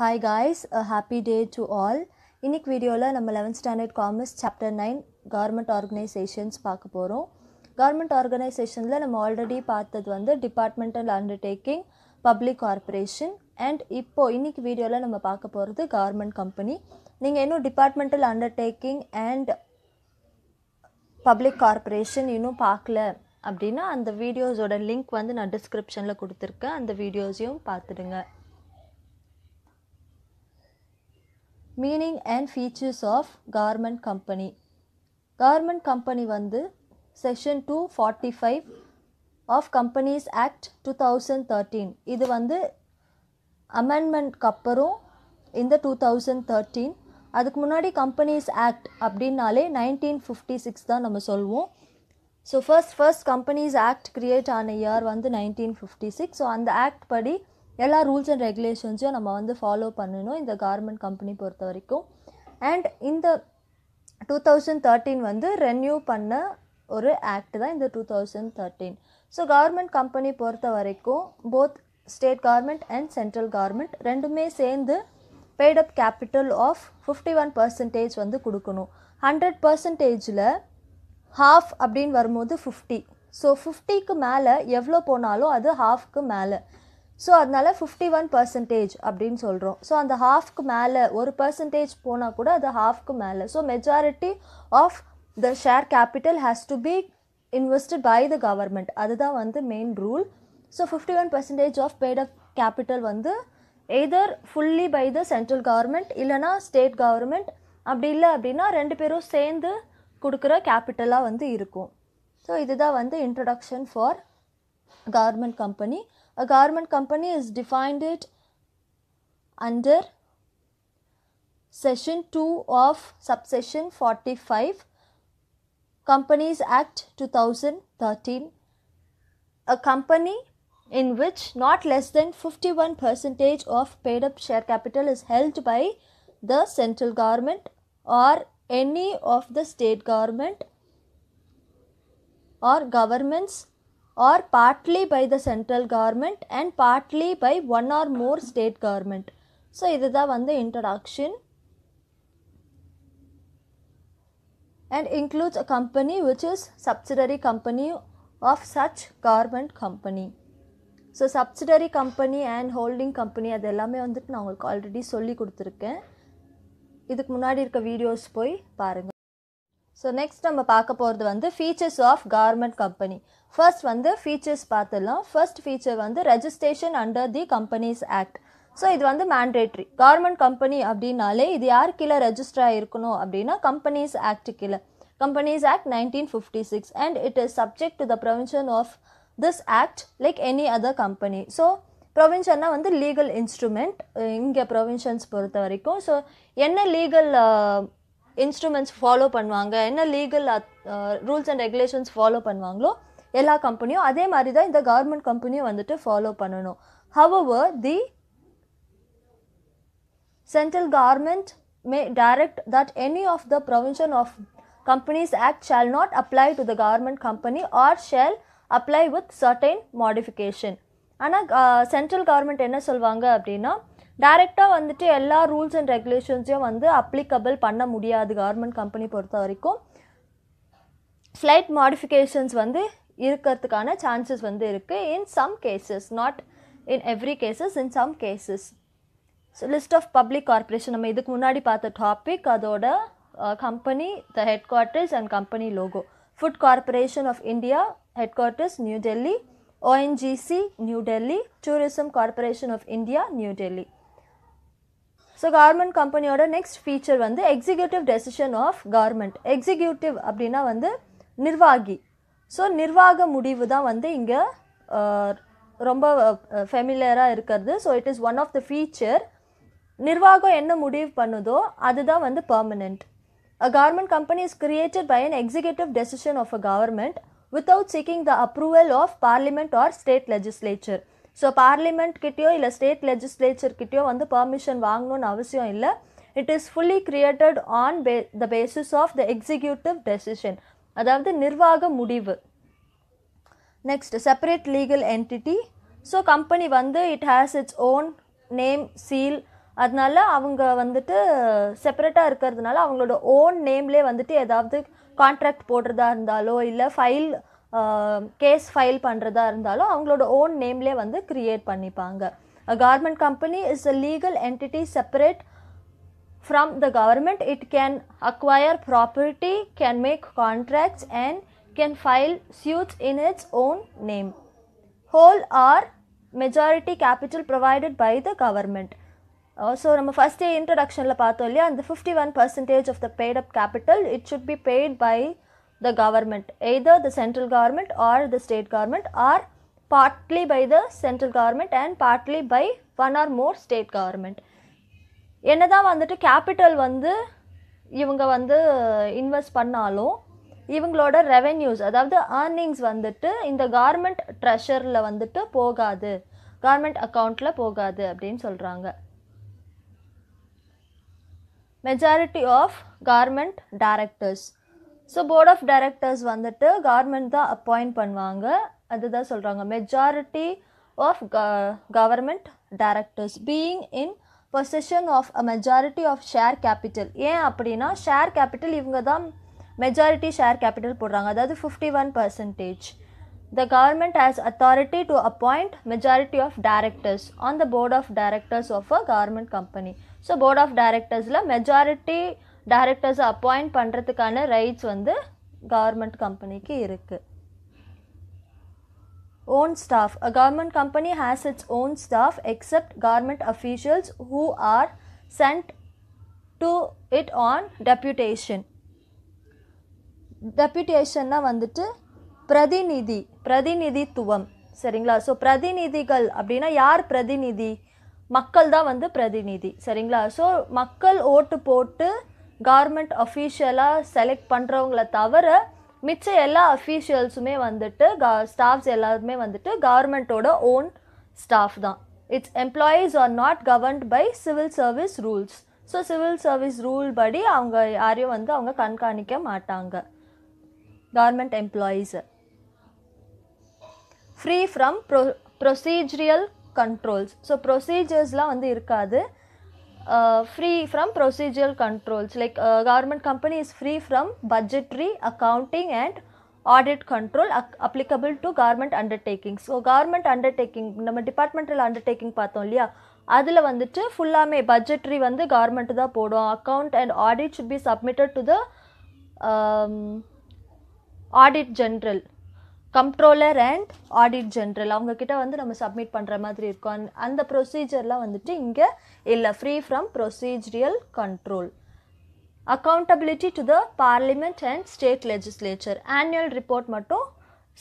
Hi guys a happy day to all இன்னைக்கு வீடியோவில் நம்ம eleventh standard commerce chapter nine government organisations பார்க்க போகிறோம் கவர்மெண்ட் ஆர்கனைசேஷனில் நம்ம ஆல்ரெடி பார்த்தது வந்து departmental undertaking public corporation and இப்போது இன்றைக்கி வீடியோவில் நம்ம பார்க்க போகிறது கவர்மெண்ட் கம்பெனி நீங்கள் இன்னும் departmental undertaking and public corporation இன்னும் பார்க்கல அப்படின்னா அந்த வீடியோஸோட லிங்க் வந்து நான் டிஸ்கிரிப்ஷனில் கொடுத்துருக்கேன் அந்த வீடியோஸையும் பார்த்துடுங்க meaning and features of government company government company வந்து section two forty five of companies act two thousand thirteen இது வந்து அமெண்ட்மெண்ட்க்கு அப்புறம் இந்த டூ தௌசண்ட் தேர்ட்டீன் அதுக்கு முன்னாடி கம்பெனிஸ் ஆக்ட் அப்படின்னாலே நைன்டீன் ஃபிஃப்டி சிக்ஸ் தான் நம்ம சொல்வோம் so first first companies act create ஆன இயர் வந்து நைன்டீன் ஃபிஃப்டி சிக்ஸ் ஸோ அந்த ஆக்ட் படி எல்லா ரூல்ஸ் அண்ட் ரெகுலேஷன்ஸையும் நம்ம வந்து ஃபாலோ பண்ணணும் இந்த கார்மெண்ட் கம்பெனி பொறுத்த வரைக்கும் அண்ட் இந்த டூ தௌசண்ட் தேர்ட்டீன் வந்து ரென்யூ பண்ண ஒரு ஆக்ட் தான் இந்த two thousand thirteen so government company பொறுத்த வரைக்கும் both state government and central government ரெண்டுமே சேர்ந்து up capital of fifty one percentage வந்து கொடுக்கணும் ஹண்ட்ரட் பர்சன்டேஜில் ஹாஃப் அப்படின்னு வரும்போது ஃபிஃப்டி ஸோ ஃபிஃப்டிக்கு மேலே எவ்வளோ போனாலும் அது ஹாஃப்க்கு மேலே ஸோ அதனால் ஃபிஃப்டி ஒன் பர்சன்டேஜ் அப்படின்னு சொல்கிறோம் ஸோ அந்த ஹாஃப்க்கு மேலே ஒரு பர்சன்டேஜ் போனால் கூட அது ஹாஃப்க்கு மேலே so majority of the share capital has to be invested by the government அதுதான் வந்து main rule so fifty one percentage of paid of capital வந்து either fully by the central government இல்லைனா ஸ்டேட் கவர்மெண்ட் அப்படி இல்லை அப்படின்னா ரெண்டு பேரும் சேர்ந்து கொடுக்குற கேபிட்டலாக வந்து இருக்கும் ஸோ இதுதான் வந்து introduction for government company A garment company is defined it under section 2 of subsection 45 companies act 2013 a company in which not less than 51 percentage of paid up share capital is held by the central government or any of the state government or governments or partly by the central government and partly by one or more state government. So இதுதான் வந்து introduction and includes a company which is subsidiary company of such government company so subsidiary company and holding company அது எல்லாமே வந்துட்டு நான் உங்களுக்கு already சொல்லி கொடுத்துருக்கேன் இதுக்கு முன்னாடி இருக்க வீடியோஸ் போய் பாருங்கள் ஸோ நெக்ஸ்ட் நம்ம பார்க்க போகிறது வந்து features of government company first வந்து ஃபீச்சர்ஸ் பார்த்துடலாம் ஃபர்ஸ்ட் ஃபீச்சர் வந்து registration under the companies act so இது வந்து மேண்டேட்ரி கவர்மெண்ட் கம்பெனி அப்படின்னாலே இது யார் கீழே ரெஜிஸ்டர் ஆகிருக்கணும் அப்படின்னா கம்பெனிஸ் ஆக்ட் கீழே companies act nineteen fifty six and it is subject to the provision of this act like any other company so ப்ரொவின்ஷன்னா வந்து லீகல் இன்ஸ்ட்ருமெண்ட் இங்கே ப்ரொவின்ஷன்ஸ் பொறுத்த வரைக்கும் ஸோ என்ன லீகல் இன்ஸ்ட்ருமெண்ட்ஸ் ஃபாலோ பண்ணுவாங்க என்ன legal rules and regulations follow பண்ணுவாங்களோ எல்லா கம்பெனியும் அதே மாதிரி தான் இந்த கவர்மெண்ட் கம்பெனியும் வந்துட்டு ஃபாலோ பண்ணணும் however the central government may direct that any of the provision of companies act shall not apply to the government company or shall apply with certain modification ஆனால் சென்ட்ரல் கவர்மெண்ட் என்ன சொல்வாங்க அப்படின்னா டைரெக்டாக வந்துட்டு எல்லா ரூல்ஸ் அண்ட் ரெகுலேஷன்ஸையும் வந்து applicable பண்ண முடியாது கவர்மெண்ட் கம்பெனி பொறுத்த வரைக்கும் ஸ்லைட் மாடிஃபிகேஷன்ஸ் வந்து இருக்கிறதுக்கான சான்சஸ் வந்து இருக்குது in some cases not in every cases in some cases so list of public corporation நம்ம இதுக்கு முன்னாடி பார்த்த டாபிக் அதோட company the headquarters and company logo food corporation of India headquarters New Delhi ONGC New Delhi tourism corporation of India New Delhi so government கம்பெனியோட next feature வந்து executive decision of government executive அப்படின்னா வந்து நிர்வாகி ஸோ நிர்வாக முடிவு தான் வந்து இங்கே ரொம்ப ஃபெமிலியராக இருக்கிறது so it is one of the feature நிர்வாகம் என்ன முடிவு பண்ணுதோ அதுதான் வந்து permanent a government company is created by an executive decision of a government without seeking the approval of parliament or state legislature so பார்லிமெண்ட்கிட்டயோ இல்லை ஸ்டேட் லெஜிஸ்லேச்சர்கிட்டயோ வந்து பர்மிஷன் வாங்கணும்னு அவசியம் இல்லை it is fully created on by the basis of the executive decision அதாவது நிர்வாக முடிவு next separate legal entity so company வந்து it has its own name seal அதனால அவங்க வந்துட்டு செப்பரேட்டாக இருக்கிறதுனால அவங்களோட ஓன் நேம்லே வந்துட்டு ஏதாவது கான்ட்ராக்ட் போடுறதா இருந்தாலோ இல்லை ஃபைல் கேஸ் ஃபைல் பண்ணுறதா இருந்தாலும் அவங்களோட ஓன் நேம்லேயே வந்து க்ரியேட் பண்ணிப்பாங்க government company is a legal entity separate from the government it can acquire property can make contracts and can file suits in its own name whole or majority capital provided by the government so நம்ம ஃபஸ்ட்டே இன்ட்ரடக்ஷனில் பார்த்தோம் இல்லையா அந்த fifty one percentage of the paid up capital it should be paid by the government either the central government or the state government or partly by the central government and partly by one or more state government என்ன தான் வந்துட்டு capital வந்து இவங்க வந்து invest பண்ணாலும் இவங்களோட revenues அதாவது earnings வந்துட்டு இந்த கவர்மெண்ட் ட்ரெஷரில் வந்துட்டு போகாது கவர்மெண்ட் அக்கௌண்ட்டில் போகாது அப்படின்னு சொல்கிறாங்க majority of government directors so board of directors வந்துட்டு கவர்மெண்ட் தான் அப்பாயிண்ட் பண்ணுவாங்க அதுதான் சொல்கிறாங்க majority of government directors being in position of a majority of share capital ஏன் அப்படின்னா ஷேர் கேபிட்டல் இவங்க தான் மெஜாரிட்டி ஷேர் கேபிட்டல் போடுறாங்க அதாவது fifty one percentage the government has authority to appoint majority of directors on the board of directors of a government company so board of டைரக்டர்ஸில் majority டைரக்டர்ஸை appoint பண்ணுறதுக்கான rights வந்து government கம்பெனிக்கு இருக்குது own staff A government company has its own staff except government officials who are sent to it on deputation. டெப்யூட்டேஷன்னா வந்துட்டு பிரதிநிதி பிரதிநிதித்துவம் சரிங்களா ஸோ பிரதிநிதிகள் அப்படின்னா யார் பிரதிநிதி மக்கள் தான் வந்து பிரதிநிதி சரிங்களா ஸோ மக்கள் ஓட்டு போட்டு கவர்மெண்ட் அஃபீஷியலாக செலக்ட் பண்ணுறவங்கள தவிர மிச்ச எல்லா அஃபீஷியல்ஸுமே வந்துட்டு கா ஸ்டாஃப்ஸ் எல்லாருமே வந்துட்டு கவர்மெண்ட்டோட ஓன் ஸ்டாஃப் தான் its employees are not governed by civil service rules so civil service rule படி அவங்க யாரையும் வந்து அவங்க கண்காணிக்க மாட்டாங்க government employees free from pro procedural controls so ப்ரொசீஜர்ஸ்லாம் வந்து இருக்காது free from procedural controls like government company is free from budgetary accounting and audit control applicable to government undertaking so government undertaking நம்ம டிபார்ட்மெண்டல் அண்டர்டேக்கிங் பார்த்தோம் இல்லையா அதில் வந்துட்டு ஃபுல்லாமே budgetary வந்து கவர்மெண்ட்டு தான் போடும் account and audit should be submitted to the audit general comptroller and audit general அவங்கக்கிட்ட வந்து நம்ம சப்மிட் பண்ணுற மாதிரி இருக்கும் அந்த ப்ரொசீஜர்லாம் வந்துட்டு இங்கே இல்லை free from procedural control accountability to the parliament and state legislature annual report மட்டும்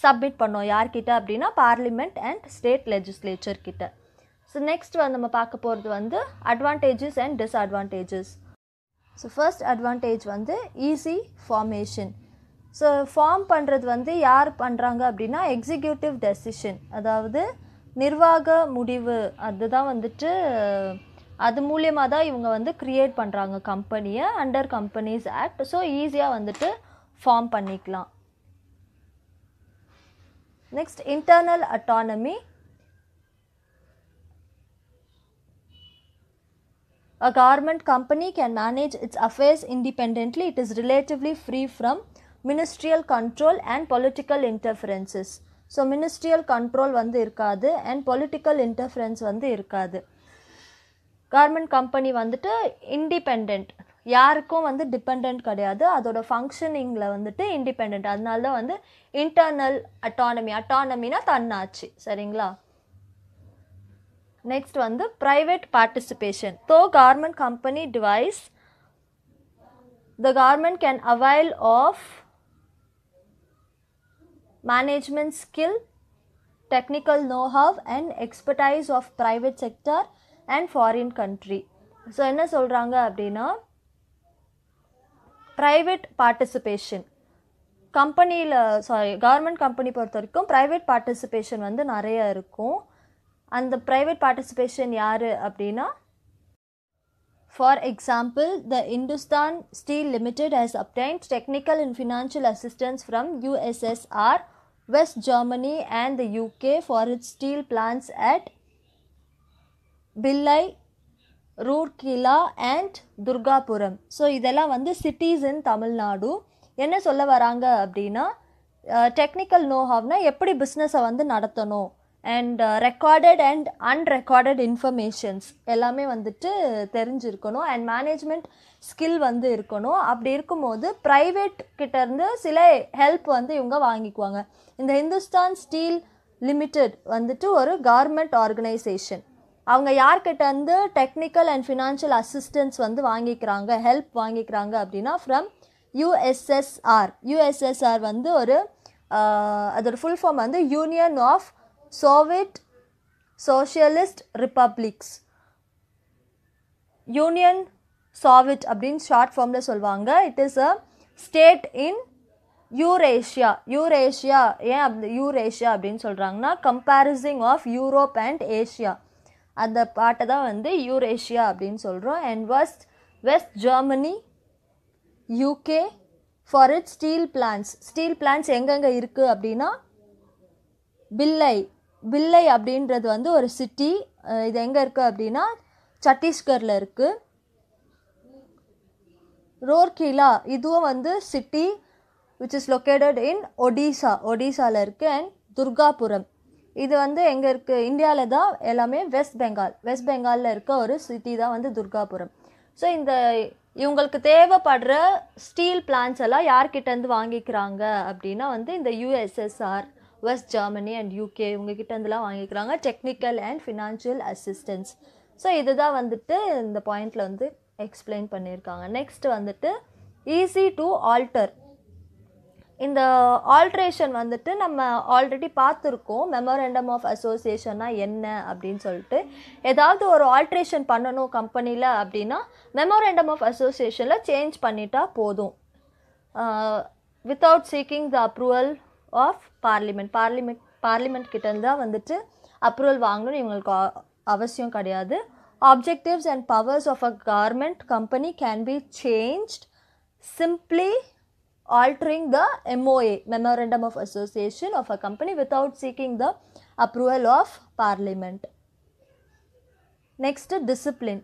சப்மிட் பண்ணோம் யார்கிட்ட அப்படின்னா பார்லிமெண்ட் அண்ட் ஸ்டேட் லெஜிஸ்லேச்சர் கிட்ட ஸோ நெக்ஸ்ட் வந்து நம்ம பார்க்க போகிறது வந்து advantages and disadvantages so first advantage வந்து ஈஸி ஃபார்மேஷன் ஸோ ஃபார்ம் பண்ணுறது வந்து யார் பண்ணுறாங்க அப்படின்னா எக்ஸிக்யூட்டிவ் டெசிஷன் அதாவது நிர்வாக முடிவு அதுதான் வந்துட்டு அது மூலியமாக தான் இவங்க வந்து க்ரியேட் பண்ணுறாங்க கம்பெனியை அண்டர் கம்பெனிஸ் ஆக்ட் ஸோ ஈஸியாக வந்துட்டு ஃபார்ம் பண்ணிக்கலாம் next internal autonomy A government company can manage its affairs independently. It is relatively free from ministerial control and political interferences so ministerial control வந்து இருக்காது அண்ட் பொலிட்டிக்கல் இன்டர்ஃபரன்ஸ் வந்து இருக்காது government company வந்துட்டு independent யாருக்கும் வந்து depend கிடையாது அதோட ஃபங்க்ஷனிங்கில் வந்துட்டு இண்டிபெண்ட் அதனால தான் வந்து இன்டர்னல் அட்டானமி அட்டானமினா தன்னாச்சு சரிங்களா நெக்ஸ்ட் வந்து private participation though government company devise the government can avail of management skill technical know how and expertise of private sector and foreign country so என்ன சொல்கிறாங்க அப்படின்னா ப்ரைவேட் பார்ட்டிசிபேஷன் கம்பெனியில் sorry government company பொறுத்த வரைக்கும் private participation வந்து நிறைய இருக்கும் அந்த ப்ரைவேட் பார்ட்டிசிபேஷன் யார் அப்படின்னா for example the Hindustan steel limited has obtained technical and financial assistance from USSR West Germany and the UK for its steel plants at Billai, Roorkela and Durgapuram. So இதெல்லாம் வந்து cities இன் தமிழ்நாடு என்ன சொல்ல வராங்க அப்படின்னா technical நோஹாவ்னா எப்படி பிஸ்னஸை வந்து நடத்தணும் and recorded and unrecorded informations எல்லாமே வந்துட்டு தெரிஞ்சிருக்கணும் அண்ட் மேனேஜ்மெண்ட் ஸ்கில் வந்து இருக்கணும் அப்படி இருக்கும்போது ப்ரைவேட் கிட்டேருந்து சில ஹெல்ப் வந்து இவங்க வாங்கிக்குவாங்க இந்த ஹிந்துஸ்தான் ஸ்டீல் லிமிட்டெட் வந்துட்டு ஒரு கவர்மெண்ட் ஆர்கனைசேஷன் அவங்க யார்கிட்டேருந்து டெக்னிக்கல் அண்ட் ஃபினான்ஷியல் அசிஸ்டன்ஸ் வந்து வாங்கிக்கிறாங்க ஹெல்ப் வாங்கிக்கிறாங்க அப்படின்னா ஃப்ரம் யூஎஸ்எஸ்ஆர் யூஎஸ்எஸ்ஆர் வந்து ஒரு uh, அதோட ஃபுல் ஃபார்ம் வந்து union of Soviet socialist republics union soviet அப்படின்னு ஷார்ட் ஃபார்மில் சொல்லுவாங்க it is a state in Eurasia Eurasia ஏன் அப்படி யூரேஷியா அப்படின்னு சொல்கிறாங்கன்னா comprising of Europe and Asia அந்த பாட்டை தான் வந்து யூரேஷியா அப்படின்னு சொல்கிறோம் and west west Germany UK for it steel plans steel plans எங்கெங்கே இருக்குது அப்படின்னா பில்லை வில்லை அப்படின்றது வந்து ஒரு சிட்டி இது எங்கே இருக்குது அப்படின்னா சத்தீஸ்கரில் இருக்குது ரோர்கிலா இதுவும் வந்து city which is located in Odisha ஒடிசாவில் இருக்குது அண்ட் துர்காபுரம் இது வந்து எங்கே இருக்குது இந்தியாவில் தான் எல்லாமே வெஸ்ட் பெங்கால் வெஸ்ட் பெங்காலில் இருக்க ஒரு சிட்டி தான் வந்து துர்காபுரம் ஸோ இந்த இவங்களுக்கு தேவைப்படுற ஸ்டீல் பிளான்ஸ் எல்லாம் யார்கிட்டேருந்து வாங்கிக்கிறாங்க அப்படின்னா வந்து இந்த USSR West Germany and UK இவங்ககிட்ட இருந்துலாம் வாங்கிக்கிறாங்க technical and financial assistance so இதுதான் வந்துட்டு இந்த பாயிண்ட்டில் வந்து எக்ஸ்பிளைன் பண்ணியிருக்காங்க நெக்ஸ்ட் வந்துட்டு ஈஸி டு ஆல்டர் இந்த ஆல்ட்ரேஷன் வந்துட்டு நம்ம ஆல்ரெடி பார்த்துருக்கோம் மெமோரண்டம் ஆஃப் அசோசியேஷன்னா என்ன அப்படின்னு சொல்லிட்டு ஏதாவது ஒரு ஆல்ட்ரேஷன் பண்ணணும் கம்பெனியில் அப்படின்னா மெமோரண்டம் ஆஃப் அசோசியேஷனில் சேஞ்ச் பண்ணிட்டா போதும் without seeking the approval of parliament parliament parliament கிட்டேருந்து தான் வந்துட்டு அப்ரூவல் வாங்கணும்னு இவங்களுக்கு அவசியம் கிடையாது objectives and powers of a government company can be change simply altering the MOA memorandum of association of a company without seeking the approval of parliament next discipline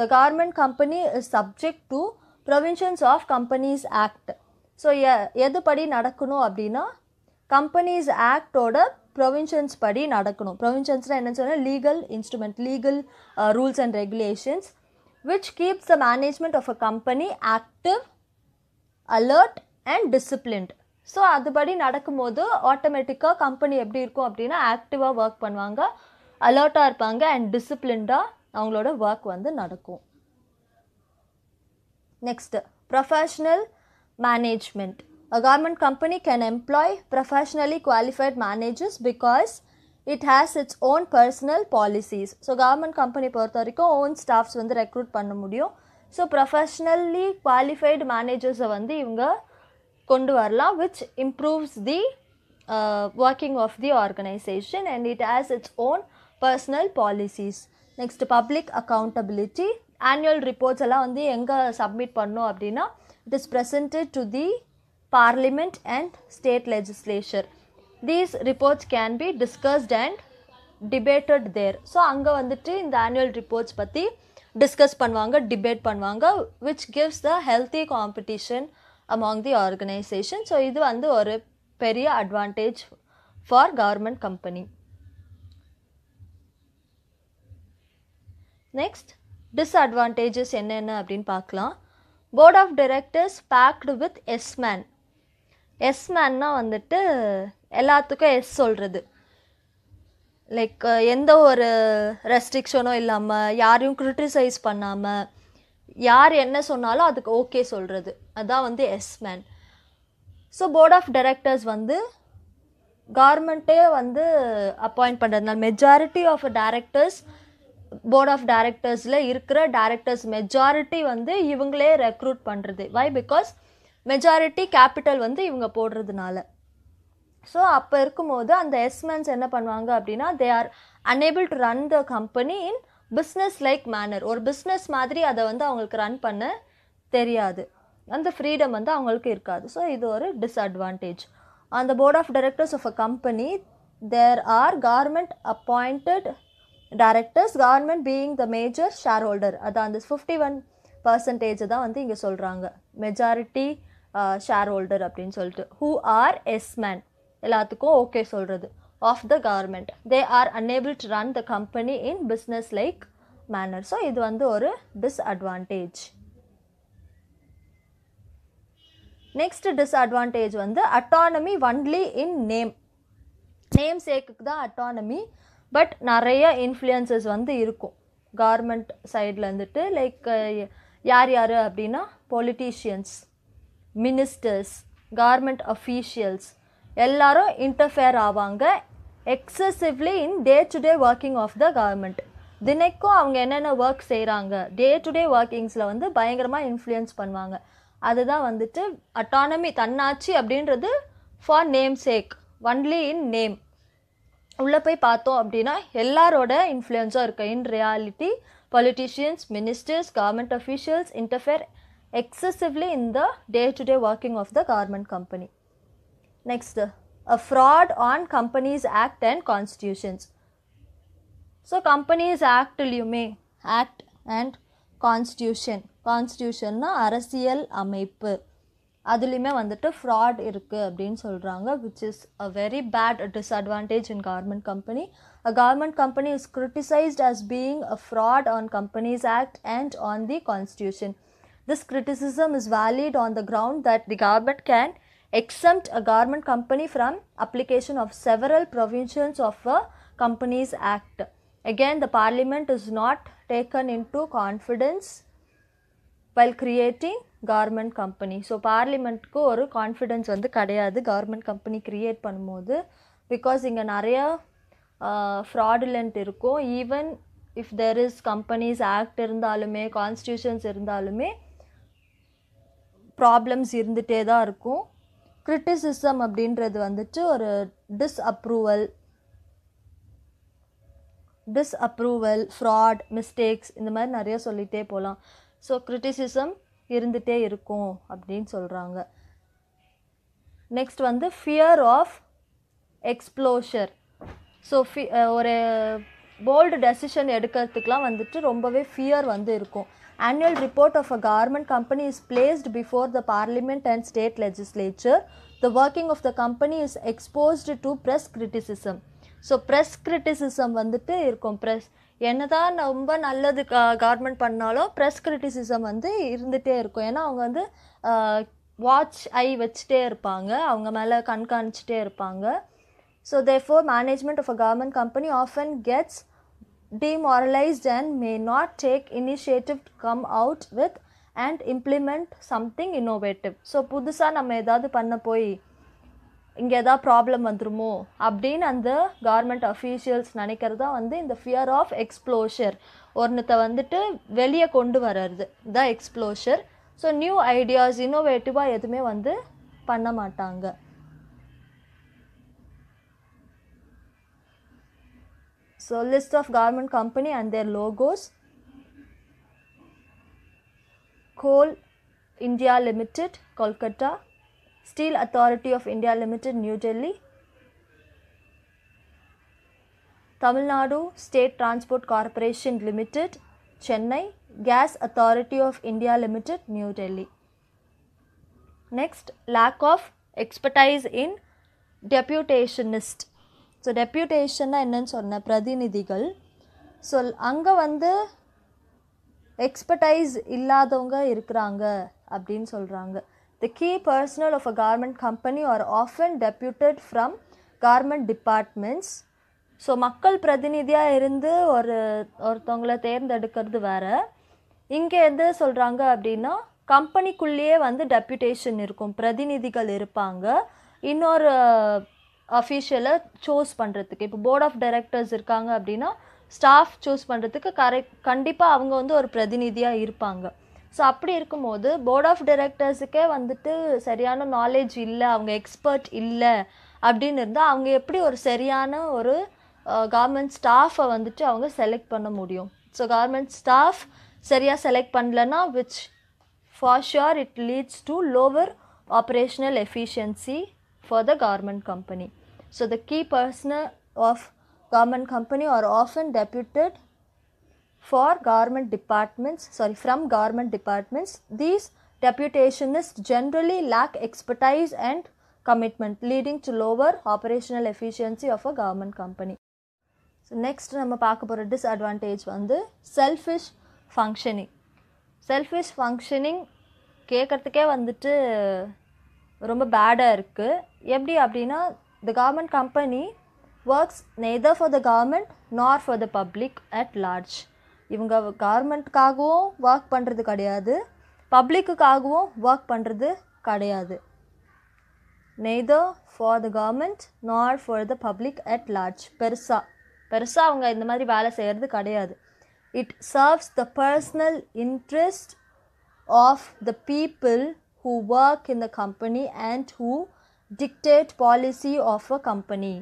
the government company is subject to provisions of companies act so எதுபடி நடக்கணும் அப்படின்னா companies ஆக்டோட provisions படி நடக்கணும் ப்ரொவின்ஷன்ஸ்னால் என்ன சொன்னால் legal instrument legal rules and regulations which keeps the management of a company active alert and disciplined so அதுபடி நடக்கும்போது ஆட்டோமேட்டிக்காக கம்பெனி எப்படி இருக்கும் அப்படின்னா ஆக்டிவாக ஒர்க் பண்ணுவாங்க அலர்ட்டாக இருப்பாங்க அண்ட் டிசிப்ளின்டாக அவங்களோட ஒர்க் வந்து நடக்கும் next professional management a garment company can employ professionally qualified managers because it has its own personal policies so government company பொறுத்த வரைக்கும் ஓன் ஸ்டாஃப்ஸ் வந்து ரெக்ரூட் பண்ண முடியும் ஸோ ப்ரொஃபஷ்னலி குவாலிஃபைடு மேனேஜர்ஸை வந்து இவங்க கொண்டு வரலாம் which improves the working of the organisation and it has its own personal policies next public accountability annual reports எல்லாம் வந்து எங்கே சப்மிட் பண்ணோம் அப்படின்னா it is presented to the parliament and state legislature. These reports can be discussed and debated there so அங்கே வந்துட்டு இந்த annual reports பற்றி discuss பண்ணுவாங்க டிபேட் பண்ணுவாங்க which gives the healthy competition among the organisation so இது வந்து ஒரு பெரிய advantage for government company next disadvantages என்னென்ன அப்படின்னு பார்க்கலாம் board of directors backed with yes men yes மேன்னா வந்துட்டு எல்லாத்துக்கும் எஸ் சொல்கிறது லைக் எந்த ஒரு ரெஸ்ட்ரிக்ஷனும் இல்லாமல் யாரையும் க்ரிட்டிசைஸ் பண்ணாமல் யார் என்ன சொன்னாலும் அதுக்கு ஓகே சொல்கிறது அதுதான் வந்து yes man so board of directors வந்து கவர்மெண்ட்டே வந்து அப்பாயிண்ட் பண்ணுறதுனால majority of directors board of டேரக்டர்ஸில் இருக்கிற டேரக்டர்ஸ் மெஜாரிட்டி வந்து இவங்களே ரெக்ரூட் பண்ணுறது வை பிகாஸ் மெஜாரிட்டி கேபிட்டல் வந்து இவங்க போடுறதுனால ஸோ அப்போ இருக்கும்போது அந்த எஸ்மென்ஸ் என்ன பண்ணுவாங்க அப்படின்னா they are unable to run the company in business like manner ஒரு பிஸ்னஸ் மாதிரி அதை வந்து அவங்களுக்கு ரன் பண்ண தெரியாது அந்த ஃப்ரீடம் வந்து அவங்களுக்கு இருக்காது ஸோ இது ஒரு டிஸ்அட்வான்டேஜ் அந்த board of directors of a company there are government appointed directors government being the major share holder அதான் அந்த ஃபிஃப்டி ஒன் பர்சன்டேஜ் தான் வந்து இங்கே சொல்கிறாங்க மெஜாரிட்டி ஷேர் ஹோல்டர் அப்படின்னு சொல்லிட்டு ஹூ ஆர் எஸ் மேன் எல்லாத்துக்கும் ஓகே சொல்கிறது of the government they are unable to run the company in business like manner so இது வந்து ஒரு டிஸ்அட்வான்டேஜ் நெக்ஸ்ட் டிஸ்அட்வான்டேஜ் வந்து autonomy only in name name சேக்குக்கு தான் அட்டானமி பட் நிறைய இன்ஃப்ளூயன்சஸ் வந்து இருக்கும் கவர்மெண்ட் சைடில் இருந்துட்டு லைக் யார் யார் அப்படின்னா பொலிட்டீஷியன்ஸ் மினிஸ்டர்ஸ் கார்மெண்ட் அஃபீஷியல்ஸ் எல்லாரும் இன்டர்ஃபேர் ஆவாங்க excessively in day to day working of the government தினைக்கும் அவங்க என்னென்ன ஒர்க் செய்கிறாங்க டே டு டே ஒர்க்கிங்ஸில் வந்து பயங்கரமாக இன்ஃப்ளூயன்ஸ் பண்ணுவாங்க அதுதான் வந்துட்டு அட்டானமி தன்னாட்சி அப்படின்றது for name sake only in name உள்ளே போய் பார்த்தோம் அப்படின்னா எல்லாரோட இன்ஃப்ளூயன்ஸும் இருக்குது in reality politicians ministers government officials interfere excessively in the day to day working of the garment company. Next, a fraud on Companies Act and Constitutions. So, Companies Act, you may Act and Constitution. Constitution na Arasiel Amaipu. அதுலேயுமே fraud fraud இருக்குது அப்படின்னு சொல்கிறாங்க which is a very bad disadvantage in government company a government company is criticised as being a fraud on companies act and on the constitution this criticism is valid on the ground that the government can exempt a garment company from application of several provisions of a Companies Act. Again, the parliament is not taken into confidence while creating garment company. So, parliament ko oru confidence vandu the garment company create pannumodhu because inga nariya uh, fraudulent irukko even if there is Companies Act irundhalume, constitutions irundhalume, problems இருந்துகிட்டே தான் இருக்கும் criticism அப்படின்றது வந்துட்டு ஒரு disapproval disapproval fraud mistakes இந்த மாதிரி நிறைய சொல்லிகிட்டே போகலாம் ஸோ கிரிட்டிசிசம் இருந்துகிட்டே இருக்கும் அப்படின்னு சொல்கிறாங்க நெக்ஸ்ட் வந்து ஃபியர் ஆஃப் எக்ஸ்ப்ளோஷர் ஸோ ஃபி ஒரு போல்டு டெசிஷன் எடுக்கிறதுக்கெலாம் வந்துட்டு ரொம்பவே ஃபியர் வந்து இருக்கும் annual report of a government company is placed before the parliament and state legislature. The working of the company is exposed to press criticism. So press criticism வந்துட்டு இருக்கும் press என்ன தான் ரொம்ப நல்லது கவர்மெண்ட் பண்ணாலும் ப்ரெஸ் கிரிட்டிசிசம் வந்து இருந்துகிட்டே இருக்கும் ஏன்னா அவங்க வந்து வாட்ச் ஐ வச்சுட்டே இருப்பாங்க அவங்க மேலே கண்காணிச்சிட்டே இருப்பாங்க so they for management of a government company of often gets demoralized and may not take initiative come out with and implement something innovative so புதுசாக நம்ம எதாவது பண்ண போய் இங்கே எதாவது ப்ராப்ளம் வந்துருமோ அப்படின்னு அந்த கவர்மெண்ட் அஃபீஷியல்ஸ் நினைக்கிறதா வந்து இந்த ஃபியர் ஆஃப் எக்ஸ்ப்ளோஷர் ஒன்றுத்தை வந்துட்டு வெளியே கொண்டு வர்றது the exposure so new ideas இன்னோவேட்டிவாக எதுவுமே வந்து பண்ண மாட்டாங்க So list of garment company and their logos. Coal India Limited, Kolkata. Steel Authority of India Limited, New Delhi. Tamil Nadu State Transport Corporation Limited, Chennai. Gas Authority of India Limited, New Delhi. Next, lack of expertise in deputationist so டெப்யூட்டேஷன்னா என்னன்னு சொன்னேன் பிரதிநிதிகள் so அங்கே வந்து expertise இல்லாதவங்க இருக்கிறாங்க அப்படின்னு சொல்கிறாங்க the key personnel of a government company are often deputed from government departments so மக்கள் பிரதிநிதியாக இருந்து ஒரு ஒருத்தவங்களை தேர்ந்தெடுக்கிறது வேறு இங்கே எது சொல்கிறாங்க அப்படின்னா கம்பெனிக்குள்ளேயே வந்து டெப்யூட்டேஷன் இருக்கும் பிரதிநிதிகள் இருப்பாங்க இன்னொரு அஃபீஷியலை சூஸ் பண்ணுறதுக்கு இப்போ போர்ட் ஆஃப் டைரக்டர்ஸ் இருக்காங்க அப்படின்னா ஸ்டாஃப் சூஸ் பண்ணுறதுக்கு கரெக்ட் கண்டிப்பாக அவங்க வந்து ஒரு பிரதிநிதியாக இருப்பாங்க ஸோ அப்படி இருக்கும்போது போர்ட் ஆஃப் டைரக்டர்ஸுக்கே வந்துட்டு சரியான நாலேஜ் இல்லை அவங்க எக்ஸ்பர்ட் இல்லை அப்படின்னு இருந்தால் அவங்க எப்படி ஒரு சரியான ஒரு கவர்மெண்ட் ஸ்டாஃபை வந்துட்டு அவங்க செலக்ட் பண்ண முடியும் ஸோ கவர்மெண்ட் ஸ்டாஃப் சரியாக செலக்ட் பண்ணலன்னா which for sure it leads to lower operational efficiency for the government company. So the key personnel of government company are often deputed for government departments, sorry, from government departments. These deputationists generally lack expertise and commitment, leading to lower operational efficiency of a government company. So next நம்ம disadvantage one the selfish functioning. Selfish functioning functioning கேட்குறதுக்கே வந்துட்டு ரொம்ப பேடாக இருக்குது எப்படி அப்படின்னா the government company works neither for the government nor for the public at large இவங்க கவர்மெண்ட்காகவும் ஒர்க் பண்ணுறது கிடையாது பப்ளிக்குக்காகவும் ஒர்க் பண்ணுறது கிடையாது neither for the government nor for the public at large பெருசாக பெருசாக அவங்க இந்த மாதிரி வேலை செய்கிறது கிடையாது it serves the personal interest of the people who work in the company and who dictate policy of a company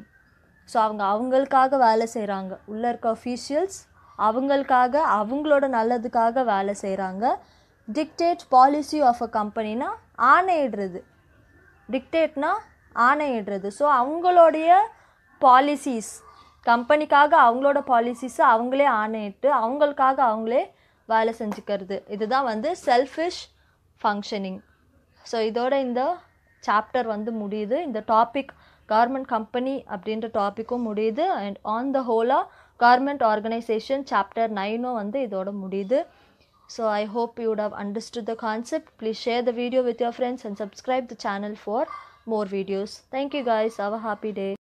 so அவங்க அவங்களுக்காக வேலை செய்கிறாங்க உள்ளே இருக்க அஃபீஷியல்ஸ் அவங்களுக்காக அவங்களோட நல்லதுக்காக வேலை செய்கிறாங்க டிக்டேட் பாலிசி ஆஃப் அ கம்பெனினா ஆணையிடுறது டிக்டேட்னா ஆணையிடுறது ஸோ அவங்களுடைய பாலிசிஸ் கம்பெனிக்காக அவங்களோட பாலிசிஸை அவங்களே ஆணையிட்டு அவங்களுக்காக அவங்களே வேலை செஞ்சுக்கிறது இதுதான் வந்து செல்ஃபிஷ் ஃபங்க்ஷனிங் ஸோ இதோட இந்த சாப்டர் வந்து முடியுது இந்த டாபிக் கார்மெண்ட் கம்பெனி அப்படின்ற டாப்பிக்கும் முடியுது and on the whole a government organisation chapter நைனும் வந்து இதோட முடியுது so I hope you'd have understood the concept please share the video with your friends and subscribe the channel for more videos thank you guys have happy day